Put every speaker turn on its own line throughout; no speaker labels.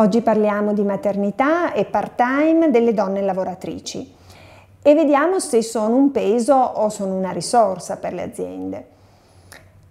Oggi parliamo di maternità e part-time delle donne lavoratrici e vediamo se sono un peso o sono una risorsa per le aziende.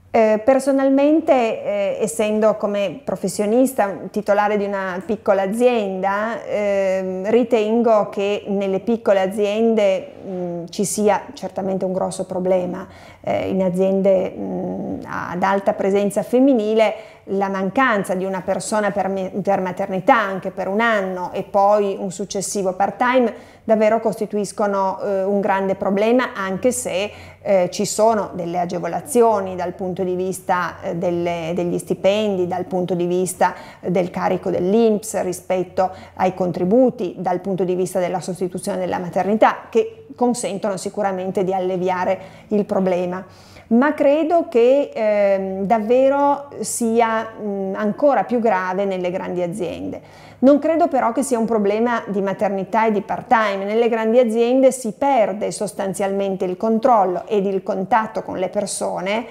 Eh, personalmente, eh, essendo come professionista titolare di una piccola azienda, eh, ritengo che nelle piccole aziende mh, mm, ci sia certamente un grosso problema. Eh, in aziende mh, mm, ad alta presenza femminile la mancanza di una persona per, per maternità anche per un anno e poi un successivo part-time davvero costituiscono eh, un grande problema anche se eh, ci sono delle agevolazioni dal punto di vista eh, delle, degli stipendi, dal punto di vista eh, del carico dell'INPS rispetto ai contributi, dal punto di vista della sostituzione della maternità che consentono sicuramente di alleviare il problema ma credo che eh, davvero sia mh, ancora più grave nelle grandi aziende. Non credo però che sia un problema di maternità e di part-time. Nelle grandi aziende si perde sostanzialmente il controllo ed il contatto con le persone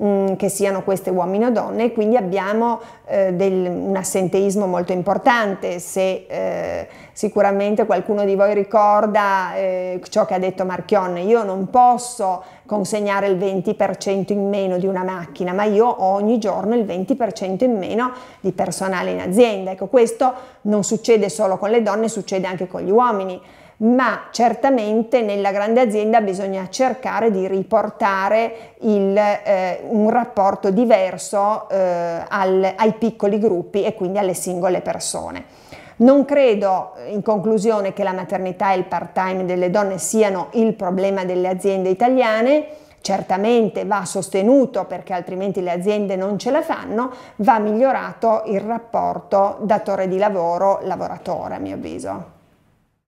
Mm, che siano queste uomini o donne e quindi abbiamo eh, del, un assenteismo molto importante. Se eh, sicuramente qualcuno di voi ricorda eh, ciò che ha detto Marchionne, io non posso consegnare il 20% in meno di una macchina, ma io ho ogni giorno il 20% in meno di personale in azienda. Ecco, questo non succede solo con le donne, succede anche con gli uomini ma certamente nella grande azienda bisogna cercare di riportare il, eh, un rapporto diverso eh, al, ai piccoli gruppi e quindi alle singole persone. Non credo in conclusione che la maternità e il part-time delle donne siano il problema delle aziende italiane, certamente va sostenuto perché altrimenti le aziende non ce la fanno, va migliorato il rapporto datore di lavoro-lavoratore a mio avviso.